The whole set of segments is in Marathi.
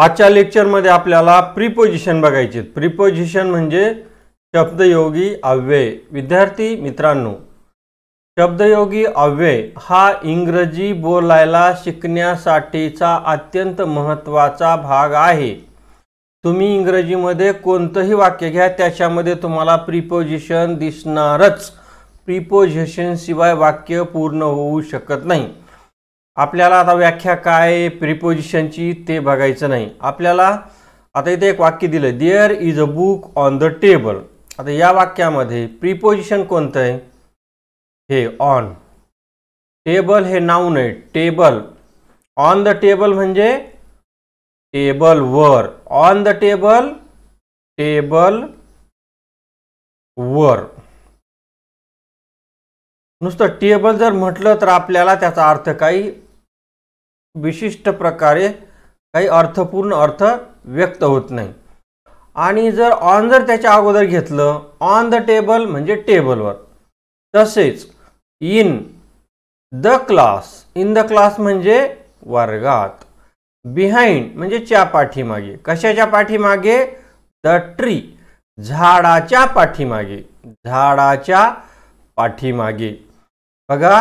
आजच्या लेक्चरमध्ये आपल्याला प्रिपोजिशन बघायचे प्रिपोजिशन म्हणजे शब्दयोगी अव्यय विद्यार्थी मित्रांनो शब्दयोगी अव्यय हा इंग्रजी बोलायला शिकण्यासाठीचा अत्यंत महत्त्वाचा भाग आहे तुम्ही इंग्रजीमध्ये कोणतंही वाक्य घ्या त्याच्यामध्ये तुम्हाला प्रिपोजिशन दिसणारच प्रिपोजिशनशिवाय वाक्य पूर्ण होऊ शकत नाही आपल्याला आता व्याख्या काय प्रिपोजिशनची ते बघायचं नाही आपल्याला आता इथे एक वाक्य दिलं there is a book on the table आता या वाक्यामध्ये प्रिपोजिशन कोणतं आहे हे ऑन टेबल हे नाऊन आहे टेबल ऑन द टेबल म्हणजे टेबल वर ऑन द टेबल टेबल वर नुसतं टेबल जर म्हटलं तर आपल्याला त्याचा अर्थ काही विशिष्ट प्रकारे काही अर्थपूर्ण अर्थ व्यक्त होत नाही आणि जर ऑन जर त्याच्या अगोदर घेतलं ऑन द टेबल म्हणजे टेबलवर तसेच in the class in the class म्हणजे वर्गात बिहाइंड म्हणजे च्या पाठीमागे कशाच्या पाठीमागे द ट्री झाडाच्या पाठीमागे झाडाच्या पाठीमागे बघा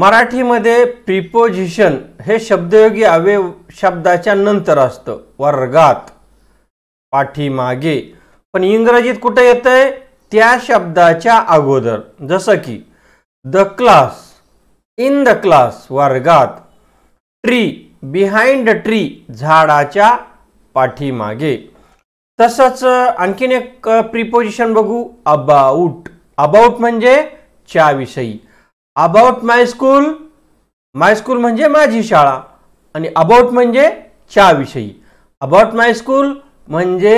मराठीमध्ये प्रिपोजिशन हे शब्दयोगी अवय शब्दाच्या नंतर असतं वर्गात पाठीमागे पण इंग्रजीत कुठं येतंय त्या शब्दाच्या अगोदर जसं की the class in the class वर्गात ट्री बिहाइंड ट्री झाडाच्या पाठीमागे तसंच आणखीन एक प्रिपोजिशन बघू अबाऊट अबाऊट म्हणजे च्या विषयी about my school my school म्हणजे माझी शाळा आणि अबाउट म्हणजे च्या विषयी अबाउट माय स्कूल म्हणजे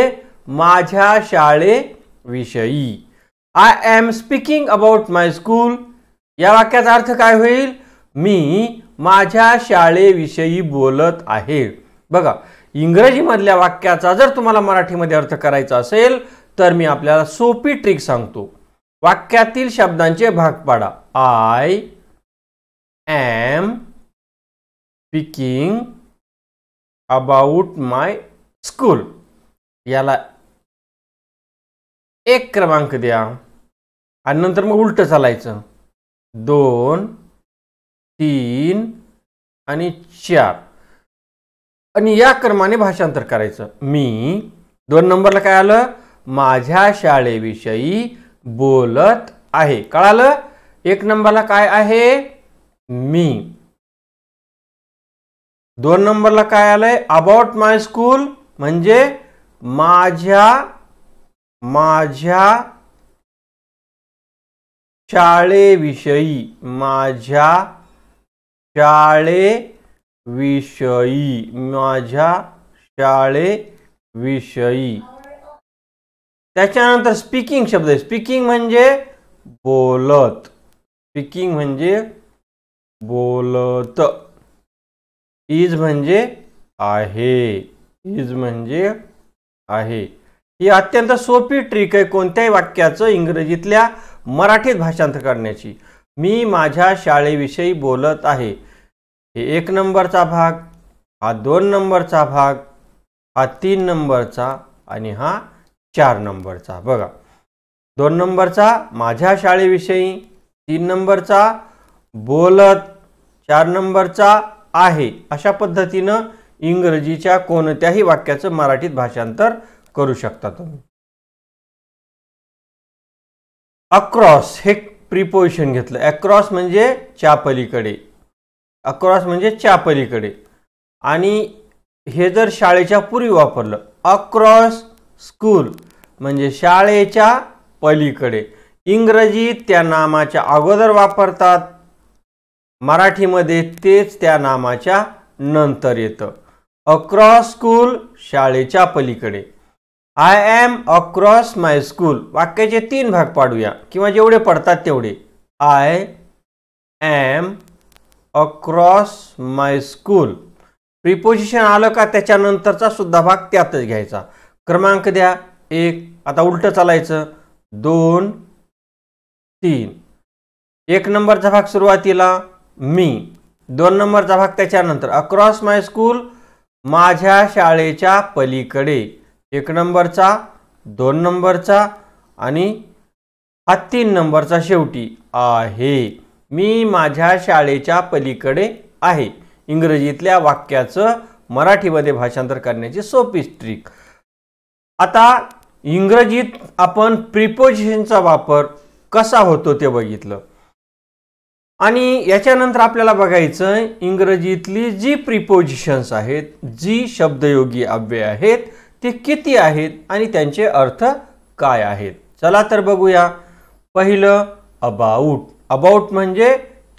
माझ्या शाळेविषयी I am speaking about my school या वाक्याचा अर्थ काय होईल मी माझ्या शाळेविषयी बोलत आहे बघा इंग्रजीमधल्या वाक्याचा जर तुम्हाला मराठीमध्ये अर्थ करायचा असेल तर मी आपल्याला सोपी ट्रिक सांगतो वाक्यातील शब्दांचे भाग पाडा I am speaking about my school याला एक क्रमांक द्या आणि नंतर मग उलटं चालायचं दोन तीन आणि चार आणि या क्रमाने भाषांतर करायचं मी दोन नंबरला काय आलं माझ्या शाळेविषयी बोलत आहे कळालं एक नंबरला काय आहे मी दोन नंबरला काय आलंय अबाउट माय स्कूल म्हणजे माझ्या माझ्या शाळेविषयी माझ्या शाळेविषयी माझ्या शाळेविषयी त्याच्यानंतर स्पीकिंग शब्द आहे स्पीकिंग म्हणजे बोलत स्पीकिंग म्हणजे बोलत इज म्हणजे आहे इज म्हणजे आहे ही अत्यंत सोपी ट्रिक आहे कोणत्याही वाक्याचं इंग्रजीतल्या मराठीत भाषांतर करण्याची मी माझ्या शाळेविषयी बोलत आहे हे एक नंबरचा भाग हा दोन नंबरचा भाग हा तीन नंबरचा आणि हा चार नंबरचा बघा दोन नंबरचा माझ्या शाळेविषयी तीन नंबरचा बोलत चार नंबरचा आहे अशा पद्धतीनं इंग्रजीच्या कोणत्याही वाक्याचं मराठीत भाषांतर करू शकता तुम्ही अक्रॉस हे प्रिपोजिशन घेतलं अक्रॉस म्हणजे चापलीकडे अक्रॉस म्हणजे चापलीकडे आणि हे जर शाळेच्या पूर्वी वापरलं अक्रॉस स्कूल म्हणजे शाळेच्या पलीकडे इंग्रजीत त्या नामाच्या अगोदर वापरतात मराठीमध्ये तेच त्या नामाच्या नंतर येतं अक्रॉस स्कूल शाळेच्या पलीकडे I am across my school वाक्याचे तीन भाग पाडूया किंवा जेवढे पडतात तेवढे I am across my school preposition आलं का त्याच्यानंतरचा सुद्धा भाग त्यातच घ्यायचा क्रमांक द्या एक आता उलटं चालायचं दोन तीन एक नंबरचा भाग सुरुवातीला मी दोन नंबरचा भाग त्याच्यानंतर अक्रॉस माय स्कूल माझ्या शाळेच्या पलीकडे एक नंबरचा दोन नंबरचा आणि हा तीन नंबरचा शेवटी आहे मी माझ्या शाळेच्या पलीकडे आहे इंग्रजीतल्या वाक्याचं मराठीमध्ये भाषांतर करण्याची सोपी ट्रिक आता इंग्रजीत आपण प्रिपोजिशनचा वापर कसा होतो ते बघितलं आणि याच्यानंतर आपल्याला बघायचं इंग्रजीतली जी प्रिपोजिशन्स आहेत जी शब्दयोगी अव्यय आहेत ते किती आहेत आणि त्यांचे अर्थ काय आहेत चला तर बघूया पहिलं अबाऊट अबाऊट म्हणजे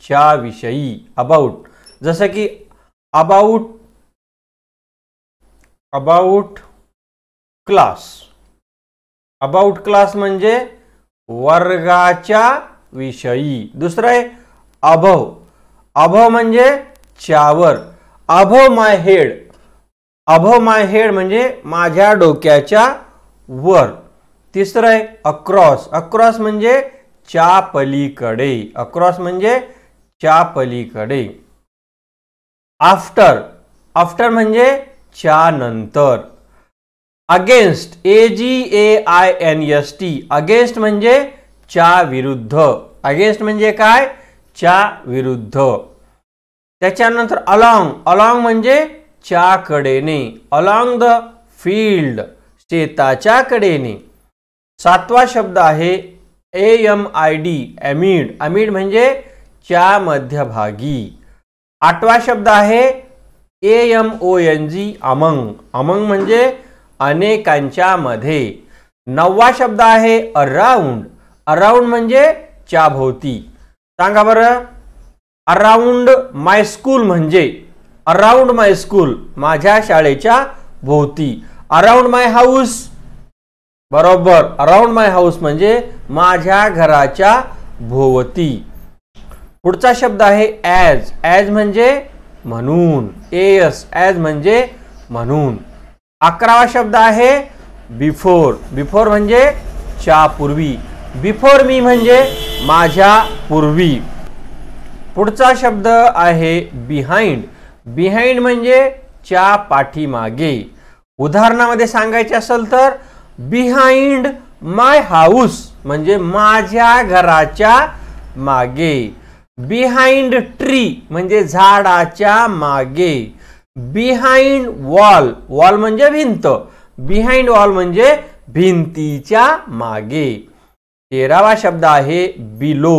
च्या विषयी अबाऊट जसं की about about class about class म्हणजे वर्गाच्या विषयी दुसरं आहे अभव अभव म्हणजे चावर अभव माय हेड अभव माय हेड म्हणजे माझ्या डोक्याच्या वर तिसरं आहे अक्रॉस अक्रॉस म्हणजे च्या पलीकडे अक्रॉस म्हणजे च्या पलीकडे आफ्टर आफ्टर म्हणजे च्या नंतर against A G A I N S T against म्हणजे च्या विरुद्ध अगेन्स्ट म्हणजे काय च्या विरुद्ध त्याच्यानंतर अलॉंग अलॉंग म्हणजे च्या कडेने अलॉंग द फील्ड शेताच्या कडेने सातवा शब्द आहे A M I D amid amid म्हणजे च्या मध्यभागी आठवा शब्द आहे A M O N G among among म्हणजे अनेकांच्या मध्ये नववा शब्द आहे अराऊंड अराऊंड म्हणजे च्या भोवती सांगा बरं अराऊंड माय स्कूल म्हणजे अराऊंड माय स्कूल माझ्या शाळेच्या भोवती अराऊंड माय हाऊस बरोबर अराऊंड माय हाऊस म्हणजे माझ्या घराच्या भोवती पुढचा शब्द आहे ॲज ॲज म्हणजे म्हणून एस ॲज म्हणजे म्हणून अकरावा शब्द आहे बिफोर बिफोर म्हणजे च्या पूर्वी बिफोर मी म्हणजे माझ्या पूर्वी पुढचा शब्द आहे बिहाइंड बिहाइंड म्हणजे च्या पाठीमागे उदाहरणामध्ये सांगायचे असेल तर बिहाइंड माय हाऊस म्हणजे माझ्या घराच्या मागे बिहाइंड ट्री म्हणजे झाडाच्या मागे बिहाइंड वॉल वॉल म्हणजे भिंत बिहाइंड वॉल म्हणजे भिंतीच्या मागे तेरावा शब्द आहे below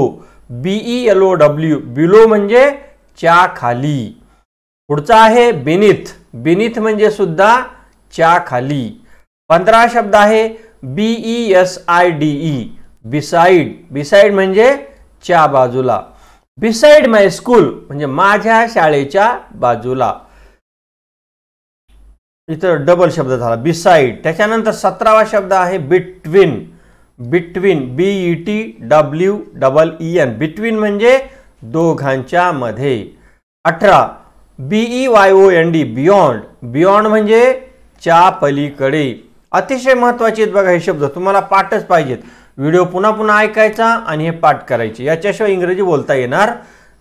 B E L O W below म्हणजे च्या खाली पुढचा आहे बिनिथ बिनिथ म्हणजे सुद्धा च्या खाली पंधरा शब्द आहे B E S I E beside beside म्हणजे च्या बाजूला बिसाईड माय स्कूल म्हणजे माझ्या शाळेच्या बाजूला इथं डबल शब्द झाला बिसाईड त्याच्यानंतर सतरावा शब्द आहे between between B E T W double E N between म्हणजे दोघांच्या मध्ये अठरा B E Y O N D beyond beyond म्हणजे च्या पलीकडे अतिशय महत्त्वाचे आहेत बघा हे शब्द तुम्हाला पाठच पाहिजेत व्हिडिओ पुन्हा पुन्हा ऐकायचा आणि हे पाठ करायचे याच्याशिवाय इंग्रजी बोलता येणार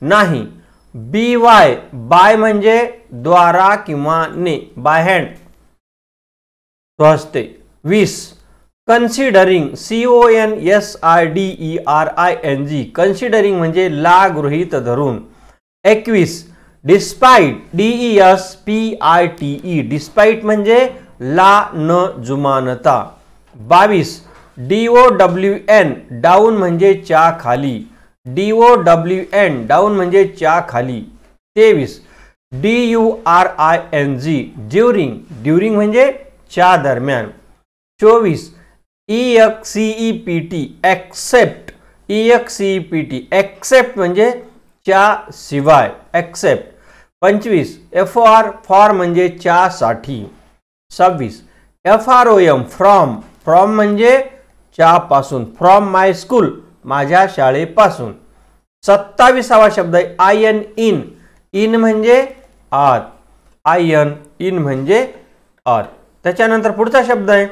नाही बी वाय बाय म्हणजे द्वारा किंवा ने बाय हँड असते वीस considering C O N S I D E R I N G considering म्हणजे ला गृहित धरून एकवीस despite D E S P I T E despite म्हणजे ला न जुमानता बावीस D O W N down म्हणजे च्या खाली D O W N down म्हणजे च्या खाली तेवीस D U R I N G during during म्हणजे च्या दरम्यान चोवीस E X E P T accept E C E P T except म्हणजे च्या शिवाय एक्सेप्ट पंचवीस एफ ओ आर फॉर म्हणजे साठी सव्वीस F R O M from from म्हणजे च्यापासून फ्रॉम माय स्कूल माझ्या शाळेपासून सत्तावीसावा शब्द आहे एन इन इन म्हणजे आत एन इन म्हणजे आत त्याच्यानंतर पुढचा शब्द आहे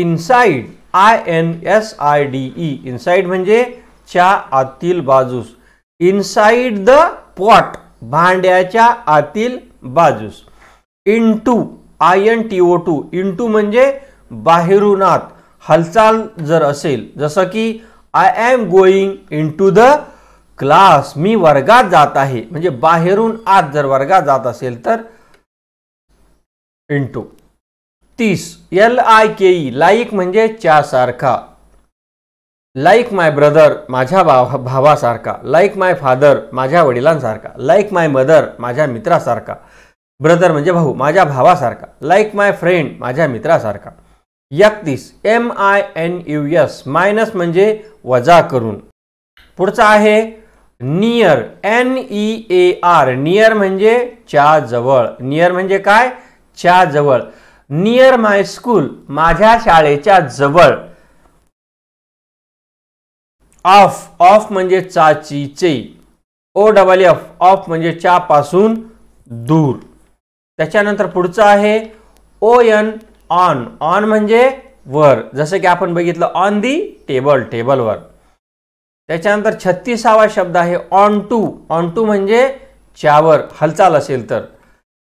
inside I N S I D E inside म्हणजे च्या आतील बाजूस इनसाइड द पॉट भांड्याच्या आतील बाजूस into I N T O to into म्हणजे बाहेरून आत हालचाल जर असेल जसं की I am going into the class मी वर्गात जात आहे म्हणजे बाहेरून आत जर वर्गात जात असेल तर इंटू तीस L I K E like म्हणजे सारखा लाईक माय ब्रदर माझ्या भावा भावासारखा लाईक माय फादर माझ्या वडिलांसारखा लाईक माय मदर माझ्या मित्रासारखा ब्रदर म्हणजे भाऊ माझ्या भावासारखा लाईक माय फ्रेंड माझ्या मित्रासारखा एकतीस M I N U S minus म्हणजे वजा करून पुढचा आहे near N E A R near म्हणजे च्या जवळ नियर म्हणजे काय च्या जवळ नियर माय स्कूल माझ्या शाळेच्या जवळ ऑफ ऑफ म्हणजे चाचीचे ओ डबल एफ ऑफ म्हणजे च्या पासून दूर त्याच्यानंतर पुढचं आहे ओ एन ऑन ऑन म्हणजे वर जसं की आपण बघितलं ऑन दी टेबल टेबलवर त्याच्यानंतर छत्तीसावा शब्द आहे ऑन टू ऑन टू म्हणजे च्यावर हालचाल असेल तर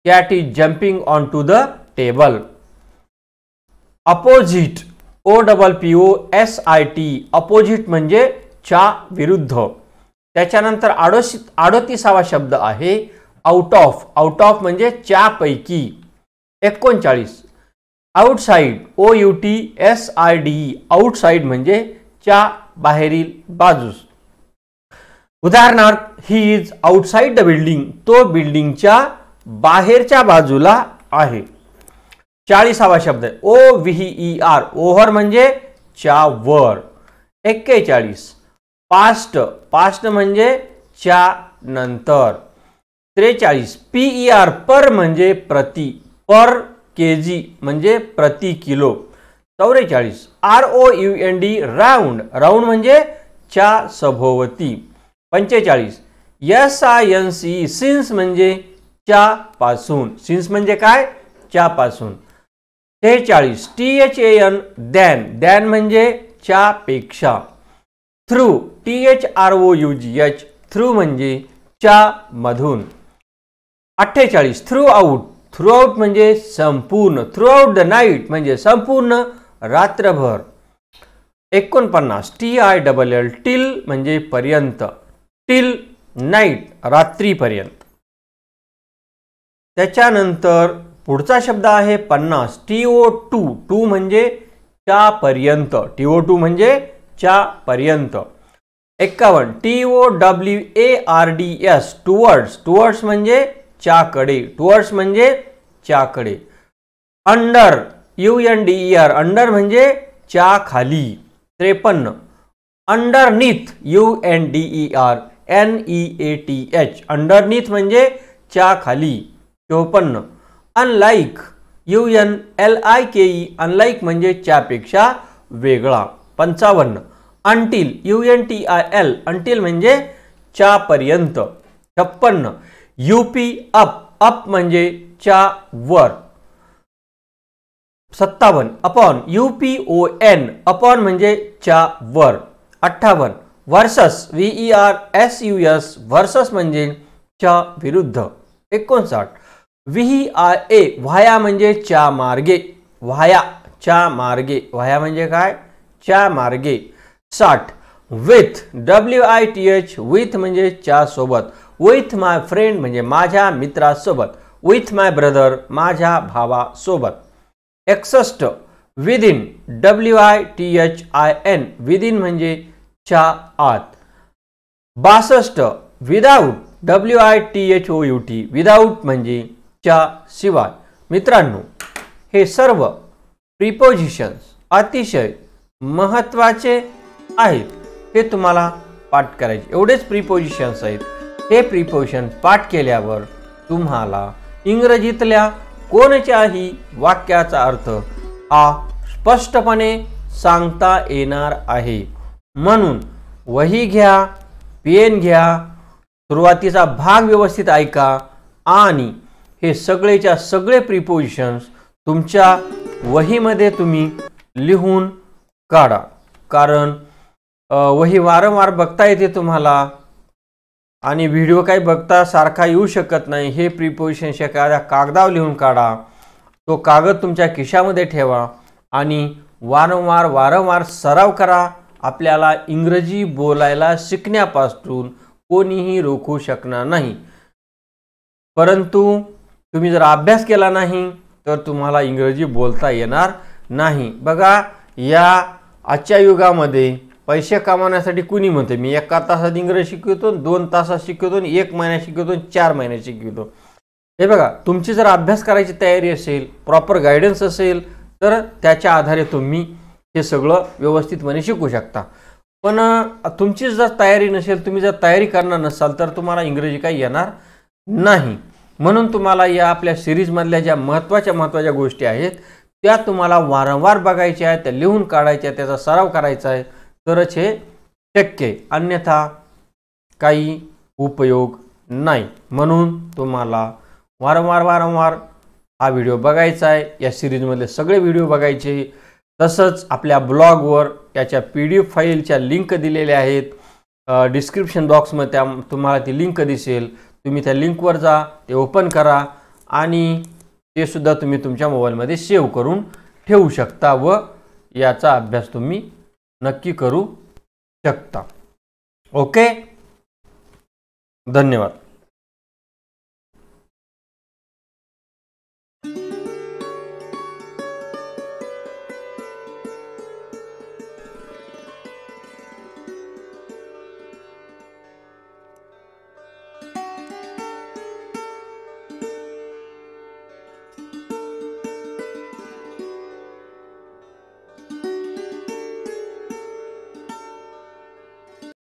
cat is jumping onto the table opposite O double P O S I T opposite म्हणजे च्या विरुद्ध त्याच्यानंतर आडोशी अडोतीसावा शब्द आहे आउट ऑफ आउट ऑफ म्हणजे च्यापैकी एकोणचाळीस outside O U T S I D outside म्हणजे च्या बाहेरील बाजूस उदाहरणार्थ he is outside the building तो बिल्डिंगच्या बाहेरच्या बाजूला आहे चाळीसावा शब्द O V E R over म्हणजे च्या वर एक्केचाळीस पास्ट पास्ट म्हणजे च्या नंतर त्रेचाळीस पी ई आर पर म्हणजे प्रति पर के जी म्हणजे प्रति किलो चौवेचाळीस R O U N D round round म्हणजे च्या सभोवती पंचेचाळीस S I N C since म्हणजे च्या पासून सिन्स म्हणजे काय च्या पासून T H A N than than म्हणजे च्या पेक्षा through T H R O U G H through म्हणजे च्या मधून अठ्ठेचाळीस थ्रू आऊट थ्रूआउट म्हणजे संपूर्ण थ्रूआउट द नाईट म्हणजे संपूर्ण रात्रभर एकोणपन्नास T I double L till म्हणजे पर्यंत टिल नाईट रात्रीपर्यंत त्याच्यानंतर पुढचा शब्द आहे पन्नास टी ओ टू टू म्हणजे च्या पर्यंत टी ओ टू म्हणजे च्या पर्यंत एक्कावन्न T O W A R D S towards towards म्हणजे च्याकडे टुवर्ड्स म्हणजे च्याकडे under U N D R under म्हणजे च्या खाली त्रेपन्न underneath U N D E R N E A T H underneath म्हणजे च्या खाली चोपन्न unlike U N L I K E unlike म्हणजे च्यापेक्षा वेगळा पंचावन्न until U N T I L until म्हणजे च्यापर्यंत छप्पन्न यूपी अप अप म्हणजे च्या वर सत्तावन upon U P O N upon म्हणजे च्या वर अठ्ठावन versus E R S U S versus म्हणजे च्या विरुद्ध एकोणसाठ व्ही आर ए व्हाया म्हणजे च्या मार्गे व्हाया च्या मार्गे व्हाया म्हणजे काय च्या मार्गे साठ with W I T H with म्हणजे च्या सोबत विथ माय फ्रेंड म्हणजे माझ्या मित्रासोबत विथ माय ब्रदर माझ्या भावासोबत एकसष्ट in W I T H I N within म्हणजे च्या आत बासष्ट without W I T H O U T without म्हणजे च्या शिवाय मित्रांनो हे सर्व प्रिपोजिशन्स अतिशय महत्त्वाचे आहेत हे तुम्हाला पाठ करायचे एवढेच प्रिपोजिशन्स आहेत हे प्रिपोशन पाठ केल्यावर तुम्हाला इंग्रजीतल्या कोणत्याही वाक्याचा अर्थ हा स्पष्टपणे सांगता येणार आहे म्हणून वही घ्या पेन घ्या सुरुवातीचा भाग व्यवस्थित ऐका आणि हे सगळेच्या सगळे प्रिपोजिशन्स तुमच्या वहीमध्ये तुम्ही लिहून काढा कारण वही वारंवार बघता येते तुम्हाला आणि व्हिडिओ काही बघता सारखा येऊ शकत नाही हे प्रिपोजिशन्स एखाद्या कागदावर लिहून काढा तो कागद तुमच्या खिशामध्ये ठेवा आणि वारंवार वारंवार सराव करा आपल्याला इंग्रजी बोलायला शिकण्यापासून कोणीही रोखू शकणार नाही परंतु तुम्ही जर अभ्यास केला नाही तर तुम्हाला इंग्रजी बोलता येणार नाही बघा या आजच्या युगामध्ये पैसे कमावण्यासाठी कुणी म्हणते मी एका तासात इंग्रजी शिकवतो दोन तासात शिकवतो एक महिन्यात शिकवतो चार महिन्यात शिकवतो हे बघा तुमची जर अभ्यास करायची तयारी असेल प्रॉपर गायडन्स असेल तर त्याच्या आधारे तुम्ही हे सगळं व्यवस्थितपणे शिकू शकता पण तुमची जर तयारी नसेल तुम्ही जर तयारी करणार नसाल तर तुम्हाला इंग्रजी काही येणार नाही म्हणून तुम्हाला या आपल्या सिरीजमधल्या ज्या महत्त्वाच्या महत्त्वाच्या गोष्टी आहेत त्या तुम्हाला वारंवार बघायच्या आहेत त्या लिहून काढायच्या त्याचा सराव करायचा आहे तरच हे शक्य अन्यथा काही उपयोग नाही म्हणून तुम्हाला वारंवार वारंवार हा व्हिडिओ बघायचा आहे या सिरीजमधले सगळे व्हिडिओ बघायचे तसंच आपल्या ब्लॉगवर याच्या पी डी एफ फाईलच्या लिंक दिलेल्या आहेत डिस्क्रिप्शन बॉक्समध्ये त्या तुम्हाला ती लिंक दिसेल तुम्ही त्या लिंकवर जा ते ओपन करा आणि ते सुद्धा तुम्ही तुमच्या मोबाईलमध्ये सेव्ह करून ठेवू शकता व याचा अभ्यास तुम्ही नक्की करू शकता ओके धन्यवाद